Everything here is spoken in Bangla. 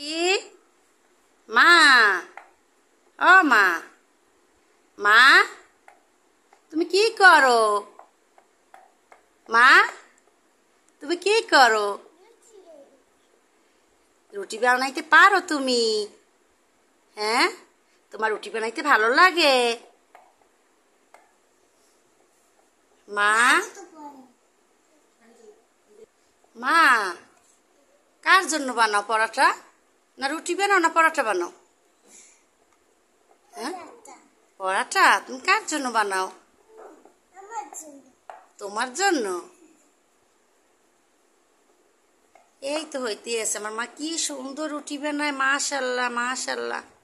কি মা ও মা মা তুমি কি করো মা তুমি কি করো রুটি বানাইতে পারো তুমি হ্যাঁ তোমার রুটি বানাইতে ভালো লাগে মা মা কার জন্য বানাও পরাটা না রুটি বানাও না পরাটা বানাও হ্যাঁ পরাটা তুমি কার জন্য বানাও তোমার জন্য এই তো হইতে আছে আমার মা কি সুন্দর রুটি বানায় মাশাল্লাহ মাশাল্লাহ